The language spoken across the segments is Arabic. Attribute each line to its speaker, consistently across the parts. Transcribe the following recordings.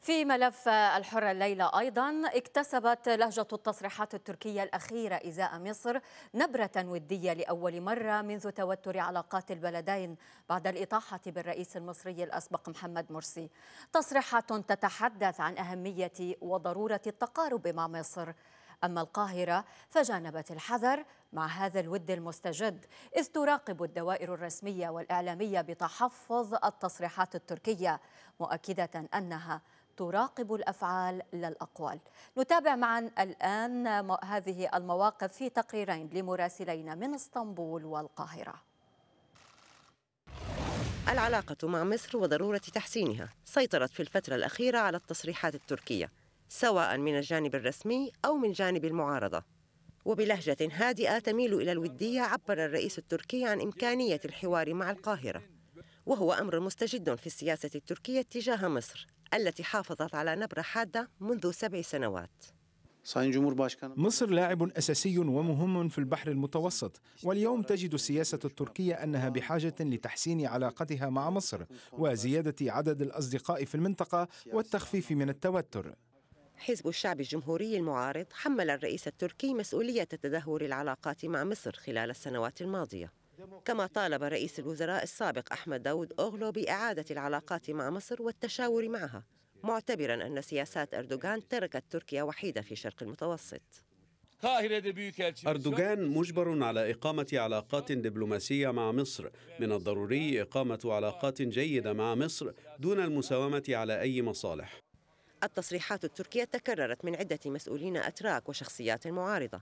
Speaker 1: في ملف الحرة الليلة أيضا اكتسبت لهجة التصريحات التركية الأخيرة إزاء مصر نبرة ودية لأول مرة منذ توتر علاقات البلدين بعد الإطاحة بالرئيس المصري الأسبق محمد مرسي تصريحات تتحدث عن أهمية وضرورة التقارب مع مصر أما القاهرة فجانبت الحذر مع هذا الود المستجد إذ تراقب الدوائر الرسمية والإعلامية بتحفظ التصريحات التركية مؤكدة أنها تراقب الافعال لا الاقوال. نتابع معا الان هذه المواقف في تقريرين لمراسلينا من اسطنبول والقاهره.
Speaker 2: العلاقة مع مصر وضرورة تحسينها سيطرت في الفترة الأخيرة على التصريحات التركية سواء من الجانب الرسمي أو من جانب المعارضة وبلهجة هادئة تميل إلى الودية عبر الرئيس التركي عن إمكانية الحوار مع القاهرة وهو أمر مستجد في السياسة التركية تجاه مصر التي حافظت على نبرة حادة منذ سبع سنوات
Speaker 3: مصر لاعب أساسي ومهم في البحر المتوسط واليوم تجد السياسة التركية أنها بحاجة لتحسين علاقتها مع مصر وزيادة عدد الأصدقاء في المنطقة والتخفيف من التوتر
Speaker 2: حزب الشعب الجمهوري المعارض حمل الرئيس التركي مسؤولية تدهور العلاقات مع مصر خلال السنوات الماضية كما طالب رئيس الوزراء السابق أحمد داود أغلو بإعادة العلاقات مع مصر والتشاور معها معتبرا أن سياسات أردوغان تركت تركيا وحيدة في شرق المتوسط
Speaker 3: أردوغان مجبر على إقامة علاقات دبلوماسية مع مصر من الضروري إقامة علاقات جيدة مع مصر دون المساومة على أي مصالح
Speaker 2: التصريحات التركية تكررت من عدة مسؤولين أتراك وشخصيات معارضة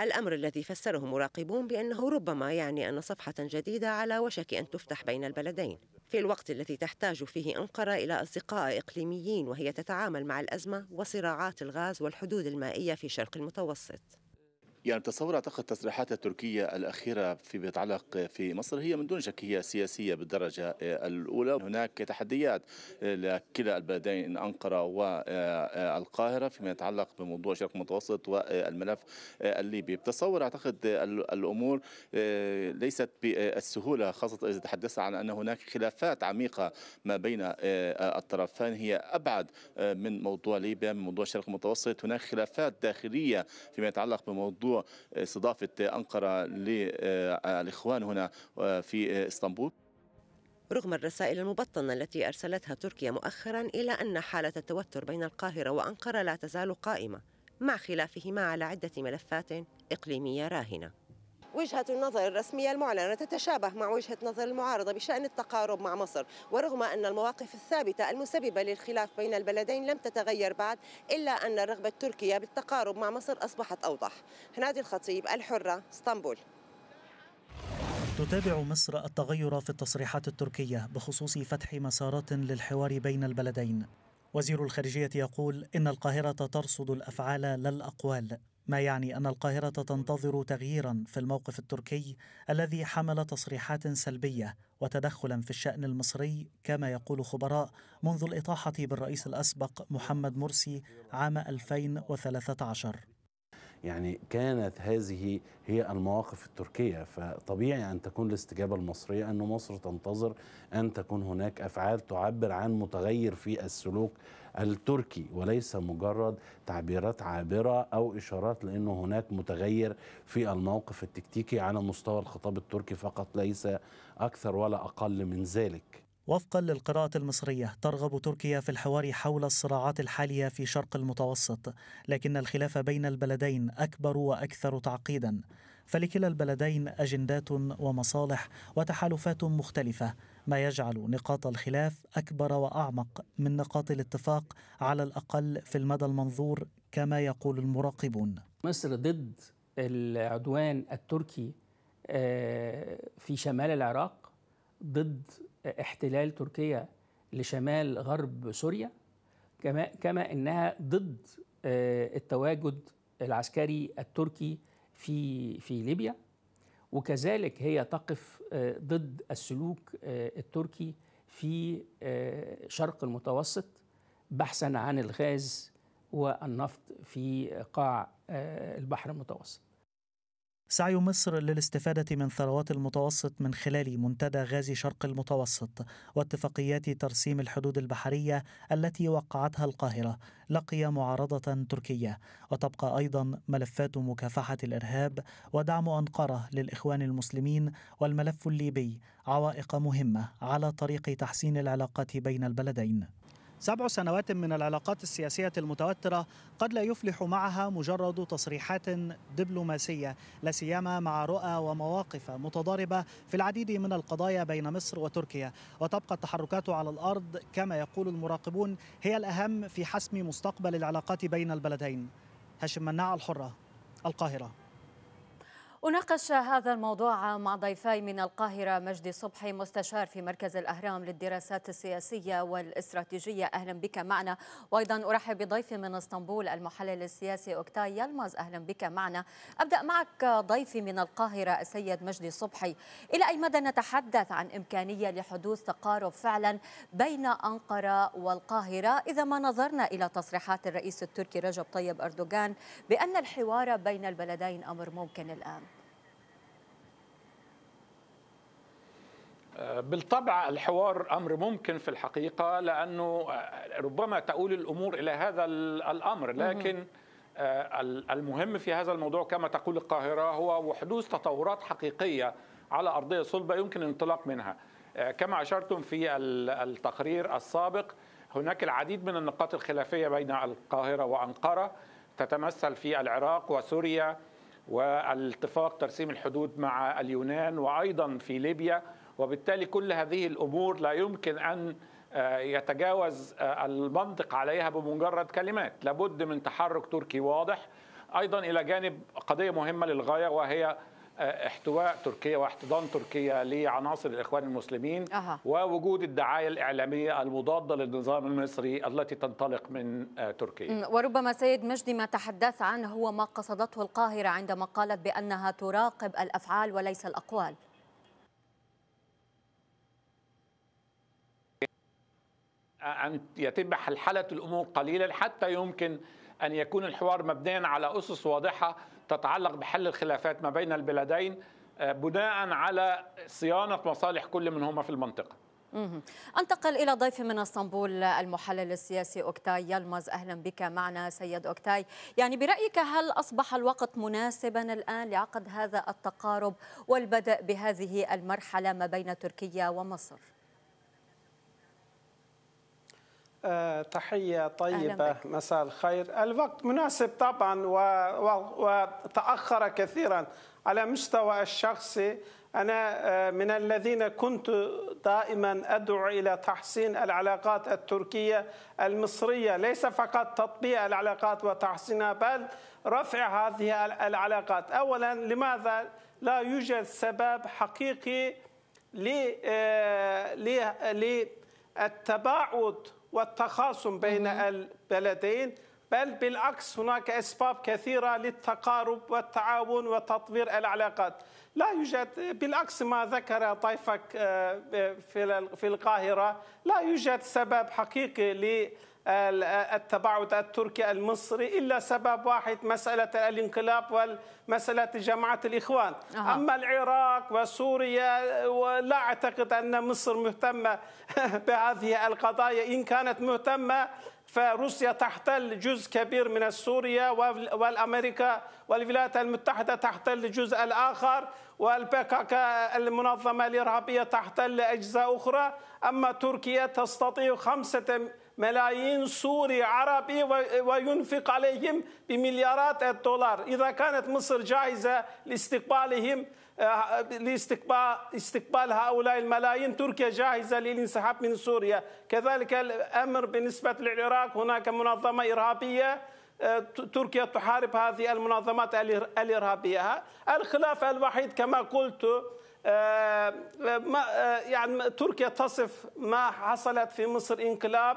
Speaker 2: الأمر الذي فسره مراقبون بأنه ربما يعني أن صفحة جديدة على وشك أن تفتح بين البلدين في الوقت الذي تحتاج فيه أنقرة إلى أصدقاء إقليميين وهي تتعامل مع الأزمة وصراعات الغاز والحدود المائية في شرق المتوسط
Speaker 4: يعني تصور اعتقد تصريحات التركيه الاخيره فيما يتعلق في مصر هي من دون شك هي سياسيه بالدرجه آه، الاولى هناك تحديات آه، لكلا البلدين انقره والقاهره آه، فيما يتعلق بموضوع الشرق المتوسط والملف الليبي تصور اعتقد الامور ليست بالسهوله خاصه اذا تحدثنا عن ان هناك خلافات عميقه ما بين الطرفين هي ابعد من موضوع ليبيا من موضوع الشرق المتوسط هناك خلافات داخليه فيما يتعلق بموضوع استضافة أنقرة للإخوان هنا آه، في إسطنبول
Speaker 2: رغم الرسائل المبطنة التي أرسلتها تركيا مؤخرا إلى أن حالة التوتر بين القاهرة وأنقرة لا تزال قائمة مع خلافهما على عدة ملفات إقليمية راهنة وجهة النظر الرسمية المعلنة تتشابه مع وجهة نظر المعارضة بشأن التقارب مع مصر ورغم أن المواقف الثابتة المسببة للخلاف بين البلدين لم تتغير بعد إلا أن رغبة تركيا بالتقارب مع مصر أصبحت أوضح هنادي الخطيب الحرة اسطنبول
Speaker 4: تتابع مصر التغير في التصريحات التركية بخصوص فتح مسارات للحوار بين البلدين وزير الخارجية يقول إن القاهرة ترصد الأفعال لا الأقوال ما يعني أن القاهرة تنتظر تغييرا في الموقف التركي الذي حمل تصريحات سلبية وتدخلا في الشأن المصري كما يقول خبراء منذ الإطاحة بالرئيس الأسبق محمد مرسي عام 2013
Speaker 5: يعني كانت هذه هي المواقف التركية فطبيعي أن تكون الاستجابة المصرية أن مصر تنتظر أن تكون هناك أفعال تعبر عن متغير في السلوك التركي وليس مجرد تعبيرات عابرة أو
Speaker 4: إشارات لأنه هناك متغير في الموقف التكتيكي على مستوى الخطاب التركي فقط ليس أكثر ولا أقل من ذلك وفقا للقراءة المصرية ترغب تركيا في الحوار حول الصراعات الحالية في شرق المتوسط لكن الخلاف بين البلدين أكبر وأكثر تعقيدا فلكلا البلدين اجندات ومصالح وتحالفات مختلفه ما يجعل نقاط الخلاف اكبر واعمق من نقاط الاتفاق على الاقل في المدى المنظور كما يقول المراقبون
Speaker 3: مصر ضد العدوان التركي آه، في شمال العراق ضد احتلال تركيا لشمال غرب سوريا كما كما انها ضد آه، التواجد العسكري التركي في في ليبيا وكذلك هي تقف آه، ضد السلوك آه، التركي في آه، شرق المتوسط بحثا عن الغاز والنفط في قاع البحر المتوسط
Speaker 4: سعي مصر للاستفادة من ثروات المتوسط من خلال منتدى غاز شرق المتوسط واتفاقيات ترسيم الحدود البحرية التي وقعتها القاهرة لقي معارضة تركية وتبقى أيضا ملفات مكافحة الإرهاب ودعم أنقرة للإخوان المسلمين والملف الليبي عوائق مهمة على طريق تحسين العلاقات بين البلدين سبع سنوات من العلاقات السياسية المتوترة قد لا يفلح معها مجرد تصريحات دبلوماسية لا سيما مع رؤى ومواقف متضاربة في العديد من القضايا بين مصر وتركيا وتبقى التحركات على الأرض كما يقول المراقبون هي الأهم في حسم مستقبل العلاقات بين البلدين هاشم مناع الحرة القاهرة
Speaker 1: أناقش هذا الموضوع مع ضيفي من القاهرة مجدي صبحي مستشار في مركز الأهرام للدراسات السياسية والاستراتيجية أهلا بك معنا وأيضا أرحب بضيفي من اسطنبول المحلل السياسي أوكتاي يلمز أهلا بك معنا أبدأ معك ضيفي من القاهرة السيد مجدي صبحي إلى أي مدى نتحدث عن إمكانية لحدوث تقارب فعلا بين أنقرة والقاهرة إذا ما نظرنا إلى تصريحات الرئيس التركي رجب طيب أردوغان بأن الحوار بين البلدين أمر ممكن الآن
Speaker 5: بالطبع الحوار امر ممكن في الحقيقه لانه ربما تؤول الامور الى هذا الامر لكن آه، المهم في هذا الموضوع كما تقول القاهره هو وحدوث تطورات حقيقيه على ارضيه صلبه يمكن الانطلاق منها آه، كما اشرتم في التقرير السابق هناك العديد من النقاط الخلافيه بين القاهره وانقره تتمثل في العراق وسوريا والاتفاق ترسيم الحدود مع اليونان وايضا في ليبيا وبالتالي كل هذه الامور لا يمكن ان آه، يتجاوز آه، المنطق عليها بمجرد كلمات لابد من تحرك تركي واضح ايضا الى جانب قضيه مهمه للغايه وهي آه، احتواء تركيا واحتضان تركيا لعناصر الاخوان المسلمين أه. ووجود الدعايه الاعلاميه المضاده للنظام المصري التي تنطلق من تركيا.
Speaker 1: وربما سيد مجدي ما تحدث عنه هو ما قصدته القاهره عندما قالت بانها تراقب الافعال وليس الاقوال.
Speaker 5: أن يتم حلحلة الأمور قليلا حتى يمكن أن يكون الحوار مبنيا على أسس واضحة تتعلق بحل الخلافات ما بين البلدين آه، بناء على صيانة مصالح كل منهما في المنطقة
Speaker 1: أنتقل إلى ضيفي من اسطنبول المحلل السياسي أوكتاي يلمز أهلا بك معنا سيد أوكتاي يعني برأيك هل أصبح الوقت مناسبا الآن لعقد هذا التقارب والبدء بهذه المرحلة ما بين تركيا ومصر؟
Speaker 3: آه، تحية طيبة مساء الخير الوقت مناسب طبعا وتأخر كثيرا على مستوى الشخصي أنا آه، من الذين كنت دائما أدعو إلى تحسين العلاقات التركية المصرية ليس فقط تطبيع العلاقات وتحسينها بل رفع هذه العلاقات أولا لماذا لا يوجد سبب حقيقي آه، للتباعد والتخاصم بين البلدين بل بالعكس هناك أسباب كثيرة للتقارب والتعاون وتطوير العلاقات لا يوجد بالعكس ما ذكر طيفك آه، في القاهرة لا يوجد سبب حقيقي التباعد التركي المصري إلا سبب واحد مسألة الانقلاب ومسألة جماعة الإخوان أه. أما العراق وسوريا ولا أعتقد أن مصر مهتمة بهذه القضايا إن كانت مهتمة فروسيا تحتل جزء كبير من سوريا والامريكا والولايات المتحده تحتل الجزء الاخر والبكاكا المنظمه الارهابيه تحتل اجزاء اخرى اما تركيا تستطيع خمسه ملايين سوري عربي وينفق عليهم بمليارات الدولار إذا كانت مصر جاهزة لاستقبالهم آه، لاستقبال استقبال هؤلاء الملايين تركيا جاهزة للانسحاب من سوريا كذلك الأمر بالنسبة للعراق هناك منظمة إرهابية آه، تركيا تحارب هذه المنظمات الإرهابية الخلاف الوحيد كما قلت آه، ما آه، يعني تركيا تصف ما حصلت في مصر انقلاب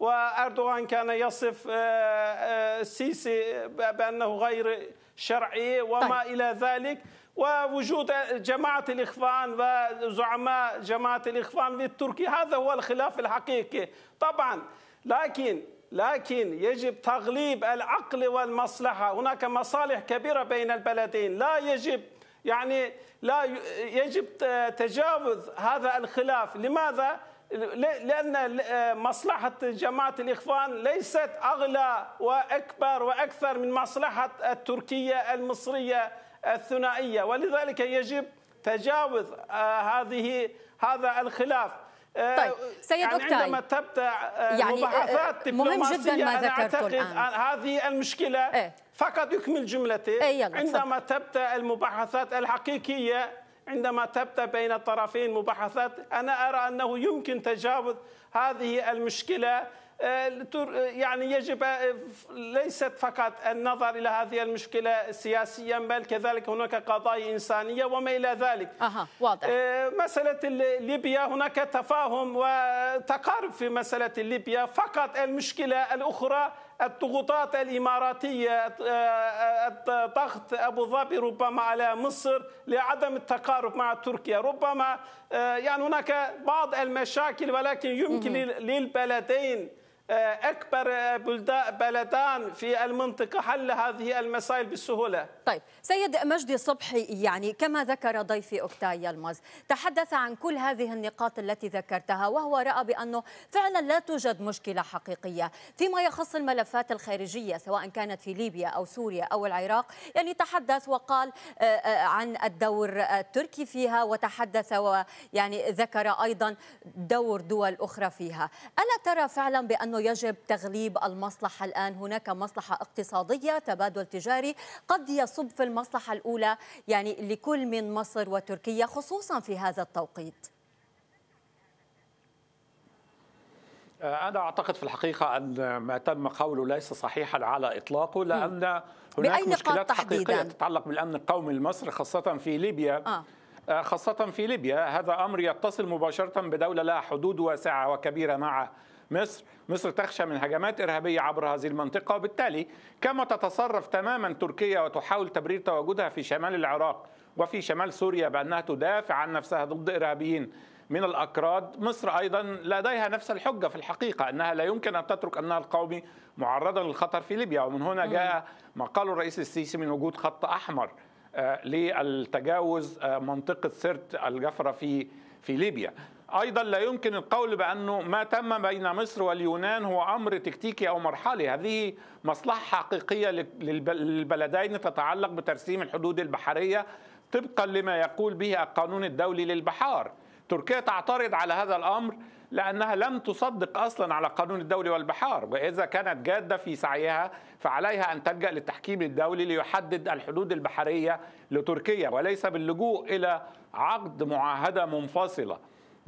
Speaker 3: واردوغان كان يصف آه، السيسي بانه غير شرعي وما طيب. الى ذلك ووجود جماعة الإخوان وزعماء جماعة الإخوان في تركيا هذا هو الخلاف الحقيقي طبعا لكن لكن يجب تغليب العقل والمصلحة هناك مصالح كبيرة بين البلدين لا يجب يعني لا يجب تجاوز هذا الخلاف لماذا؟ لأن مصلحة جماعة الإخوان ليست أغلى وأكبر وأكثر من مصلحة التركية المصرية الثنائية ولذلك يجب تجاوز آه، هذه هذا الخلاف طيب آه، سيد يعني عندما تبدا آه، يعني آه، مباحثات مهم جدا ما ذكرته الان هذه المشكله إيه؟ فقط يكمل جملتي إيه عندما صح. تبدا المباحثات الحقيقيه عندما تبدا بين الطرفين مباحثات انا ارى انه يمكن تجاوز هذه المشكله يعني يجب ليست فقط النظر الى هذه المشكله سياسيا بل كذلك هناك قضايا انسانيه وما الى ذلك. اها واضح. آه، مساله ليبيا هناك تفاهم وتقارب في مساله ليبيا فقط المشكله الاخرى الضغوطات الاماراتيه الضغط ابو ظبي ربما على مصر لعدم التقارب مع تركيا، ربما آه، يعني هناك بعض المشاكل ولكن يمكن للبلدين آه، أكبر آه، بلدان في المنطقة حل هذه المسائل بسهولة
Speaker 1: طيب سيد مجدي صبحي يعني كما ذكر ضيفي أكتاي يلمز تحدث عن كل هذه النقاط التي ذكرتها وهو رأى بأنه فعلا لا توجد مشكلة حقيقية فيما يخص الملفات الخارجية سواء كانت في ليبيا أو سوريا أو العراق يعني تحدث وقال آه، عن الدور التركي فيها وتحدث ويعني ذكر أيضا دور دول أخرى فيها ألا ترى فعلا بأنه أنه يجب تغليب المصلحة الآن هناك مصلحة اقتصادية تبادل تجاري قد يصب في المصلحة الأولى يعني لكل من مصر وتركيا خصوصا في هذا التوقيت
Speaker 5: أه، أنا أعتقد في الحقيقة أن ما تم قوله ليس صحيحا على إطلاقه لأن هناك مشكلات حقيقية تتعلق بالأمن القومي المصري خاصة في ليبيا آه. آه. خاصة في ليبيا هذا أمر يتصل مباشرة بدولة لها حدود واسعة وكبيرة مع مصر مصر تخشى من هجمات إرهابية عبر هذه المنطقة وبالتالي كما تتصرف تماما تركيا وتحاول تبرير تواجدها في شمال العراق وفي شمال سوريا بأنها تدافع عن نفسها ضد إرهابيين من الأكراد مصر أيضا لديها نفس الحجة في الحقيقة أنها لا يمكن أن تترك أمنها القومي معرضا للخطر في ليبيا ومن هنا جاء ما قاله الرئيس السيسي من وجود خط أحمر آه، للتجاوز آه، منطقة سرت الجفرة في في ليبيا ايضا لا يمكن القول بانه ما تم بين مصر واليونان هو امر تكتيكي او مرحلي هذه مصلحه حقيقيه للبلدين تتعلق بترسيم الحدود البحريه طبقا لما يقول به القانون الدولي للبحار تركيا تعترض على هذا الامر لانها لم تصدق اصلا على القانون الدولي والبحار واذا كانت جاده في سعيها فعليها ان تلجا للتحكيم الدولي ليحدد الحدود البحريه لتركيا وليس باللجوء الى عقد معاهده منفصله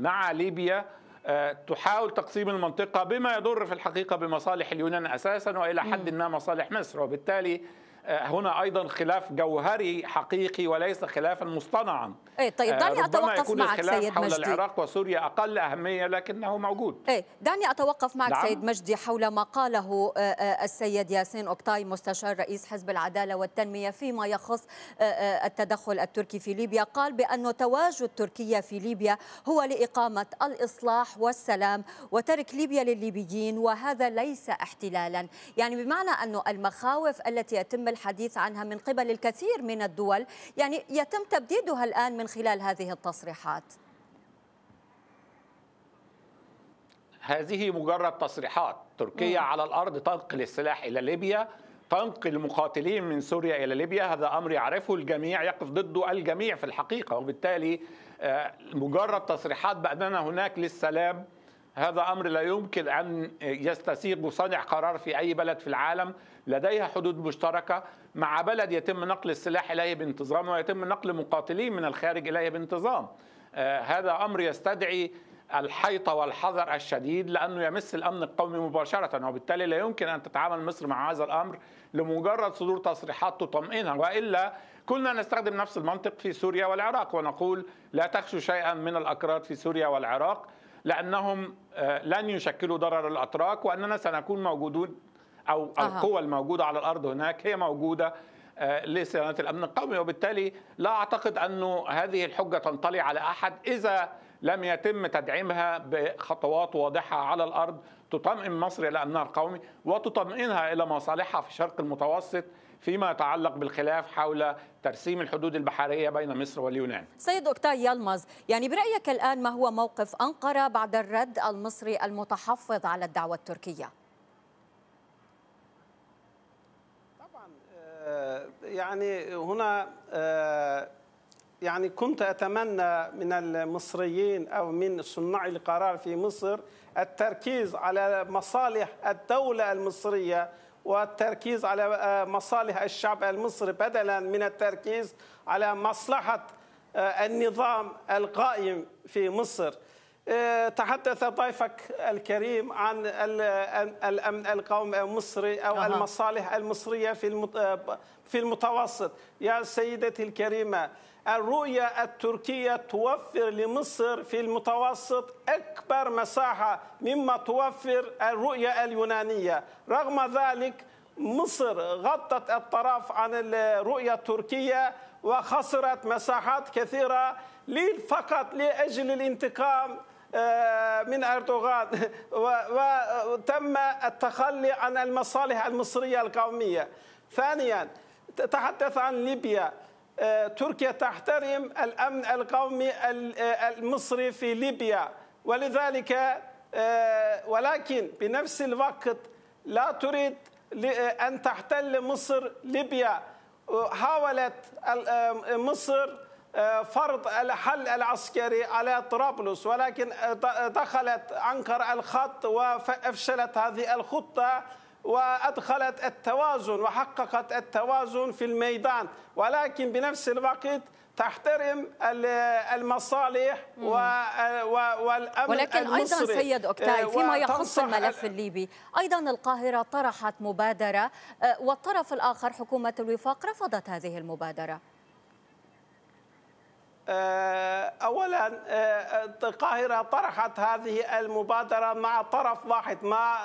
Speaker 5: مع ليبيا آه، تحاول تقسيم المنطقة بما يضر في الحقيقة بمصالح اليونان أساسا وإلى حد ما مصالح مصر وبالتالي آه، هنا ايضا خلاف جوهري حقيقي وليس خلافا مصطنعا
Speaker 1: ايه طيب دعني آه، اتوقف معك سيد حول مجدي العراق
Speaker 5: وسوريا اقل اهميه لكنه موجود
Speaker 1: ايه دعني اتوقف معك دعم. سيد مجدي حول ما قاله آه، السيد ياسين اوكتاي مستشار رئيس حزب العداله والتنميه فيما يخص التدخل التركي في ليبيا قال بان تواجد تركيا في ليبيا هو لاقامه الاصلاح والسلام وترك ليبيا للليبيين وهذا ليس احتلالا يعني بمعنى انه المخاوف التي يتم الحديث عنها من قبل الكثير من الدول يعني يتم تبديدها الآن من خلال هذه التصريحات
Speaker 5: هذه مجرد تصريحات تركيا مم. على الأرض تنقل السلاح إلى ليبيا تنقل مقاتلين من سوريا إلى ليبيا هذا أمر يعرفه الجميع يقف ضده الجميع في الحقيقة وبالتالي آه، مجرد تصريحات بأننا هناك للسلام هذا امر لا يمكن ان يستسيغ صانع قرار في اي بلد في العالم لديها حدود مشتركه مع بلد يتم نقل السلاح اليه بانتظام ويتم نقل مقاتلين من الخارج اليه بانتظام آه، هذا امر يستدعي الحيط والحذر الشديد لانه يمس الامن القومي مباشره وبالتالي لا يمكن ان تتعامل مصر مع هذا الامر لمجرد صدور تصريحات تطمئنها والا كنا نستخدم نفس المنطق في سوريا والعراق ونقول لا تخشوا شيئا من الاكراد في سوريا والعراق لأنهم آه، لن يشكلوا ضرر الأتراك وأننا سنكون موجودون أو أه. القوى الموجودة على الأرض هناك هي موجودة آه، لصيانة الأمن القومي وبالتالي لا أعتقد أنه هذه الحجة تنطلي على أحد إذا لم يتم تدعيمها بخطوات واضحة على الأرض تطمئن مصر إلى أمنها القومي وتطمئنها إلى مصالحها في الشرق المتوسط فيما يتعلق بالخلاف حول ترسيم الحدود البحرية بين مصر واليونان
Speaker 1: سيد أكتاي يلمز يعني برأيك الآن ما هو موقف أنقرة بعد الرد المصري المتحفظ على الدعوة التركية؟
Speaker 3: طبعا آه، يعني هنا آه، يعني كنت أتمنى من المصريين أو من صناع القرار في مصر التركيز على مصالح الدولة المصرية والتركيز على آه، مصالح الشعب المصري بدلا من التركيز على مصلحة آه، النظام القائم في مصر آه، تحدث ضيفك الكريم عن الامن القومي المصري او أه. المصالح المصريه في في المتوسط يا سيدتي الكريمه الرؤية التركية توفر لمصر في المتوسط أكبر مساحة مما توفر الرؤية اليونانية رغم ذلك مصر غطت الطرف عن الرؤية التركية وخسرت مساحات كثيرة فقط لأجل الانتقام آه، من أردوغان وتم التخلي عن المصالح المصرية القومية ثانيا تتحدث عن ليبيا آه، تركيا تحترم الامن القومي آه، المصري في ليبيا ولذلك آه، ولكن بنفس الوقت لا تريد ان تحتل مصر ليبيا حاولت مصر فرض الحل العسكري على طرابلس ولكن دخلت انقره الخط وافشلت هذه الخطه وأدخلت التوازن وحققت التوازن في الميدان ولكن بنفس الوقت تحترم المصالح والامن ولكن المصري. ايضا سيد اوكتاي آه، فيما يخص الملف
Speaker 1: الليبي ايضا القاهره طرحت مبادره آه، والطرف الاخر حكومه الوفاق رفضت هذه المبادره
Speaker 3: آه، اولا آه، القاهره طرحت هذه المبادره مع طرف واحد مع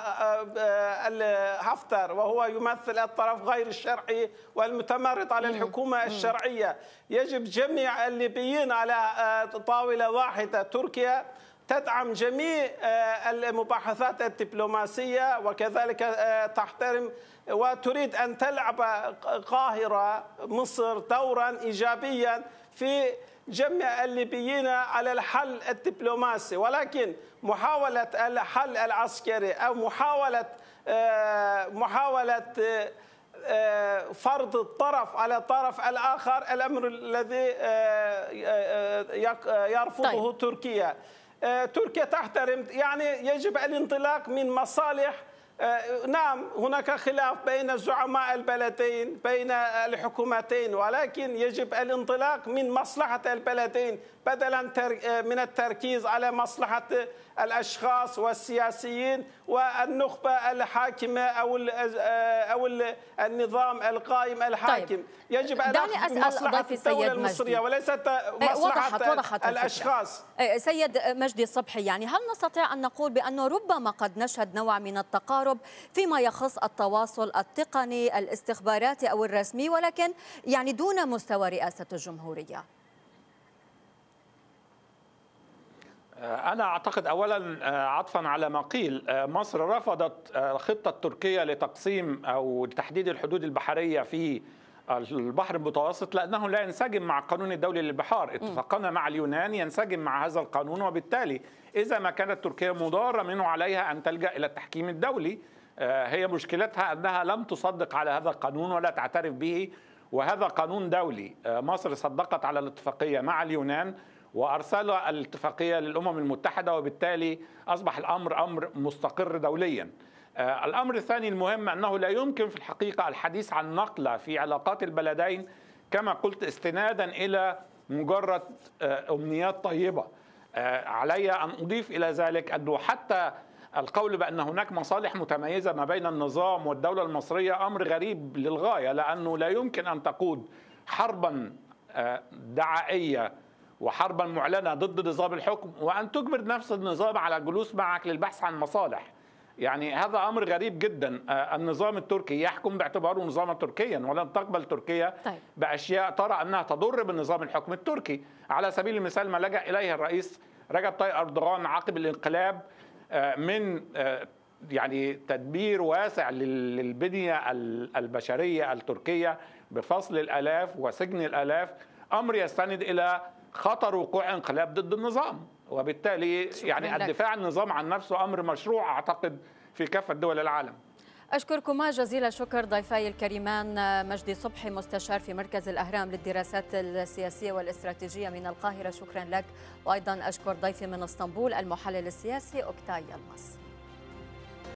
Speaker 3: حفتر آه، وهو يمثل الطرف غير الشرعي والمتمرد على الحكومه الشرعيه يجب جميع الليبيين على طاوله واحده تركيا تدعم جميع المباحثات الدبلوماسية وكذلك تحترم وتريد أن تلعب القاهرة مصر دورا إيجابيا في جمع الليبيين على الحل الدبلوماسي ولكن محاولة الحل العسكري أو محاولة آه، محاولة آه، فرض الطرف على الطرف الآخر الأمر الذي آه، يرفضه طيب. تركيا تركيا تحترم يعني يجب الانطلاق من مصالح آه، نعم هناك خلاف بين زعماء البلدين بين الحكومتين ولكن يجب الانطلاق من مصلحة البلدين بدلا من التركيز على مصلحة الأشخاص والسياسيين والنخبة الحاكمة أو أو النظام القائم الحاكم طيب. يجب أن أسأل مصلحة الدولة المصرية وليست
Speaker 1: إيه، مصلحة وضحت وضحت الأشخاص الفكرة. سيد مجدي الصبحي يعني هل نستطيع أن نقول بأنه ربما قد نشهد نوع من التقارب فيما يخص التواصل التقني الاستخباراتي أو الرسمي ولكن يعني دون مستوى رئاسة الجمهورية
Speaker 5: آه، أنا أعتقد أولا آه، عطفا على ما قيل آه، مصر رفضت خطة تركيا لتقسيم أو تحديد الحدود البحرية في البحر المتوسط لأنه لا ينسجم مع القانون الدولي للبحار اتفقنا مع اليونان ينسجم مع هذا القانون وبالتالي إذا ما كانت تركيا مضارة منه عليها أن تلجأ إلى التحكيم الدولي هي مشكلتها أنها لم تصدق على هذا القانون ولا تعترف به وهذا قانون دولي مصر صدقت على الاتفاقية مع اليونان وارسل الاتفاقيه للامم المتحده وبالتالي اصبح الامر امر مستقر دوليا. آه، الامر الثاني المهم انه لا يمكن في الحقيقه الحديث عن نقله في علاقات البلدين كما قلت استنادا الى مجرد آه، امنيات طيبه. آه، علي ان اضيف الى ذلك انه حتى القول بان هناك مصالح متميزه ما بين النظام والدوله المصريه امر غريب للغايه لانه لا يمكن ان تقود حربا دعائيه وحربا معلنة ضد نظام الحكم وأن تجبر نفس النظام على الجلوس معك للبحث عن مصالح يعني هذا امر غريب جدا آه، النظام التركي يحكم باعتباره نظاما تركيا ولن تقبل تركيا طيب. باشياء ترى انها تضر بالنظام الحكم التركي على سبيل المثال ما لجا اليه الرئيس رجب طيب اردوغان عقب الانقلاب آه، من آه، يعني تدبير واسع للبنيه البشريه التركيه بفصل الالاف وسجن الالاف امر يستند الى خطر وقوع انقلاب ضد النظام وبالتالي يعني الدفاع عن النظام عن نفسه امر مشروع اعتقد في كافه دول العالم
Speaker 1: أشكركما جزيل الشكر ضيفي الكريمان مجدي صبحي مستشار في مركز الأهرام للدراسات السياسية والاستراتيجية من القاهرة شكرا لك وأيضا أشكر ضيفي من اسطنبول المحلل السياسي أوكتاي المصري